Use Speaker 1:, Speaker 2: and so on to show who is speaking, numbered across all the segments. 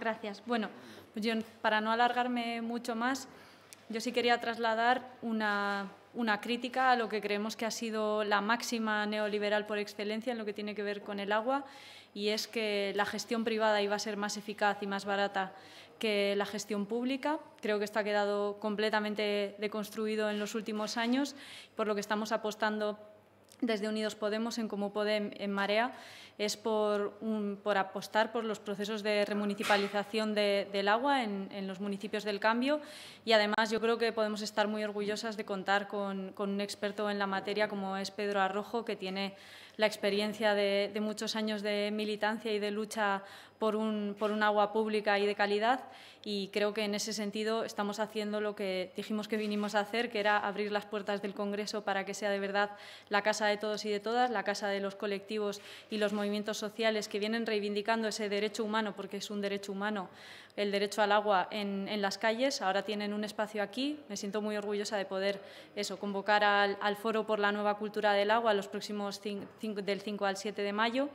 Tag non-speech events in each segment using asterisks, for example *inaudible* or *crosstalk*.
Speaker 1: Gracias. Bueno, pues yo, para no alargarme mucho más, yo sí quería trasladar una, una crítica a lo que creemos que ha sido la máxima neoliberal por excelencia en lo que tiene que ver con el agua, y es que la gestión privada iba a ser más eficaz y más barata que la gestión pública. Creo que esto ha quedado completamente deconstruido en los últimos años, por lo que estamos apostando desde Unidos Podemos en Como Podem en Marea es por, un, por apostar por los procesos de remunicipalización del agua en, los municipios del cambio y además yo creo que podemos estar muy orgullosas de contar con, con un experto en la materia como es Pedro Arrojo que tiene la experiencia de, muchos años de militancia y de lucha por un, por un, agua pública y de calidad y creo que en ese sentido estamos haciendo lo que dijimos que vinimos a hacer, que era abrir las puertas del Congreso para que sea de verdad la casa de todos y de todas, la casa de los colectivos y los movimientos sociales que vienen reivindicando ese derecho humano, porque es un derecho humano, el derecho al agua en, en las calles. Ahora tienen un espacio aquí. Me siento muy orgullosa de poder eso, convocar al, al Foro por la Nueva Cultura del Agua los próximos cinco del 5 al 7 de mayo.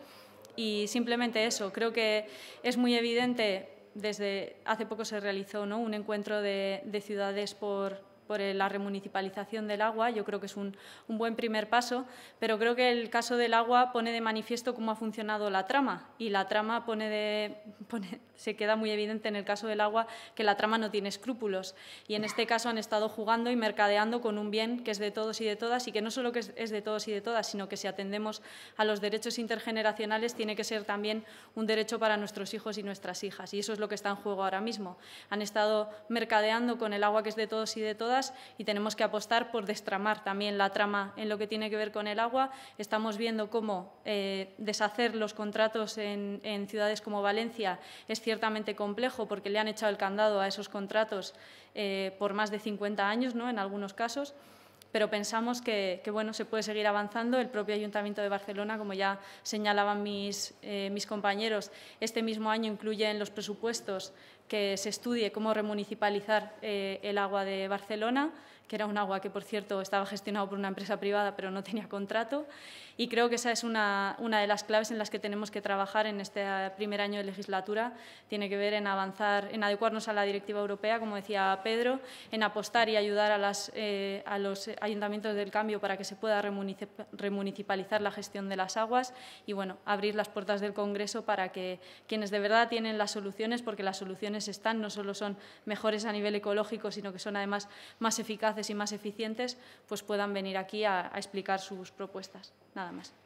Speaker 1: Y simplemente eso, creo que es muy evidente, desde hace poco se realizó ¿no? un encuentro de ciudades por, por eh, la remunicipalización del agua. Yo creo que es un, un, buen primer paso, pero creo que el caso del agua pone de manifiesto cómo ha funcionado la trama y la trama pone de, *laughs* se queda muy evidente en el caso del agua que la trama no tiene escrúpulos y en este caso han estado jugando y mercadeando con un bien que es de todos y de todas y que no solo que es de todos y de todas, sino que si atendemos a los derechos intergeneracionales tiene que ser también un derecho para nuestros hijos y nuestras hijas y eso es lo que está en juego ahora mismo. Han estado mercadeando con el agua que es de todos y de todas y tenemos que apostar por destramar también la trama en lo que tiene que ver con el agua. Estamos viendo cómo eh, deshacer los contratos en, ciudades como Valencia es ciertamente complejo porque le han echado el candado a esos contratos eh, por más de 50 años ¿no? en algunos casos pero pensamos que, bueno, se puede seguir avanzando. El propio Ayuntamiento de Barcelona, como ya señalaban mis, eh, compañeros, este mismo año incluye en los presupuestos que se estudie cómo remunicipalizar eh, el agua de Barcelona, que era un agua que, por cierto, estaba gestionado por una empresa privada, pero no tenía contrato. Y creo que esa es una, una de las claves en las que tenemos que trabajar en este primer año de legislatura. Tiene que ver en avanzar, en adecuarnos a la directiva europea, como decía Pedro, en apostar y ayudar a, las, eh, a los ayuntamientos del cambio para que se pueda remunicipalizar la gestión de las aguas y, bueno, abrir las puertas del Congreso para que quienes de verdad tienen las soluciones, porque las soluciones están, no solo son mejores a nivel ecológico, sino que son además más eficaces y más eficientes, pues puedan venir aquí a explicar sus propuestas. Nada más.